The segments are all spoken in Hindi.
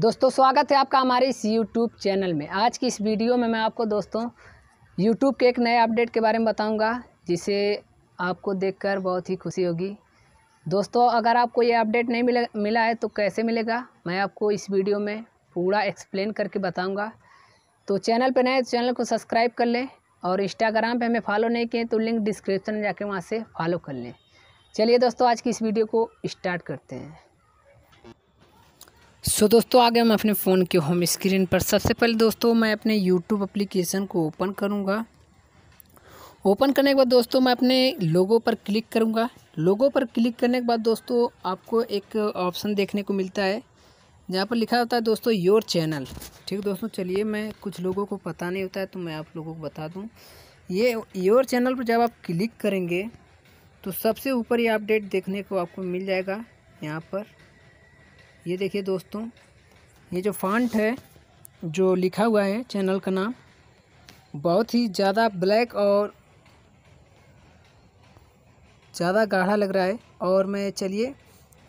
दोस्तों स्वागत है आपका हमारे इस यूट्यूब चैनल में आज की इस वीडियो में मैं आपको दोस्तों यूट्यूब के एक नए अपडेट के बारे में बताऊंगा जिसे आपको देखकर बहुत ही खुशी होगी दोस्तों अगर आपको ये अपडेट नहीं मिला मिला है तो कैसे मिलेगा मैं आपको इस वीडियो में पूरा एक्सप्लेन करके बताऊँगा तो चैनल पर नए चैनल तो को सब्सक्राइब कर लें और इंस्टाग्राम पर हमें फॉलो नहीं किए तो लिंक डिस्क्रिप्शन में जाके वहाँ से फॉलो कर लें चलिए दोस्तों आज की इस वीडियो को स्टार्ट करते हैं सो so, दोस्तों आगे मैं अपने फ़ोन के होम स्क्रीन पर सबसे पहले दोस्तों मैं अपने यूट्यूब एप्लीकेशन को ओपन करूँगा ओपन करने के बाद दोस्तों मैं अपने लोगो पर क्लिक करूँगा लोगों पर क्लिक करने के बाद दोस्तों आपको एक ऑप्शन देखने को मिलता है जहाँ पर लिखा होता है दोस्तों योर चैनल ठीक दोस्तों चलिए मैं कुछ लोगों को पता नहीं होता है तो मैं आप लोगों को बता दूँ ये योर चैनल पर जब आप क्लिक करेंगे तो सबसे ऊपर ये अपडेट देखने को आपको मिल जाएगा यहाँ पर ये देखिए दोस्तों ये जो फॉन्ट है जो लिखा हुआ है चैनल का नाम बहुत ही ज़्यादा ब्लैक और ज़्यादा गाढ़ा लग रहा है और मैं चलिए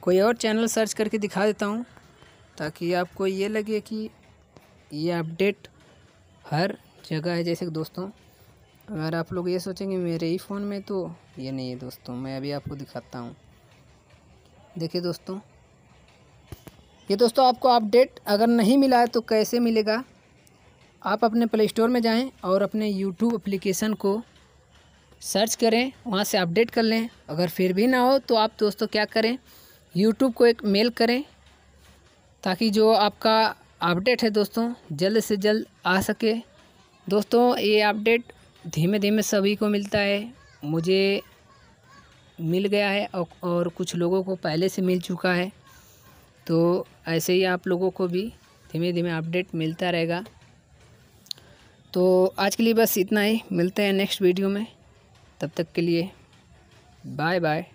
कोई और चैनल सर्च करके दिखा देता हूँ ताकि आपको ये लगे कि ये अपडेट हर जगह है जैसे दोस्तों अगर आप लोग ये सोचेंगे मेरे ही फ़ोन में तो ये नहीं है दोस्तों मैं अभी आपको दिखाता हूँ देखिए दोस्तों ये दोस्तों आपको अपडेट अगर नहीं मिला है तो कैसे मिलेगा आप अपने प्ले स्टोर में जाएं और अपने यूट्यूब एप्लीकेशन को सर्च करें वहाँ से अपडेट कर लें अगर फिर भी ना हो तो आप दोस्तों क्या करें यूट्यूब को एक मेल करें ताकि जो आपका अपडेट है दोस्तों जल्द से जल्द आ सके दोस्तों ये अपडेट धीमे धीमे सभी को मिलता है मुझे मिल गया है और, और कुछ लोगों को पहले से मिल चुका है तो ऐसे ही आप लोगों को भी धीमे धीमे अपडेट मिलता रहेगा तो आज के लिए बस इतना ही मिलते हैं नेक्स्ट वीडियो में तब तक के लिए बाय बाय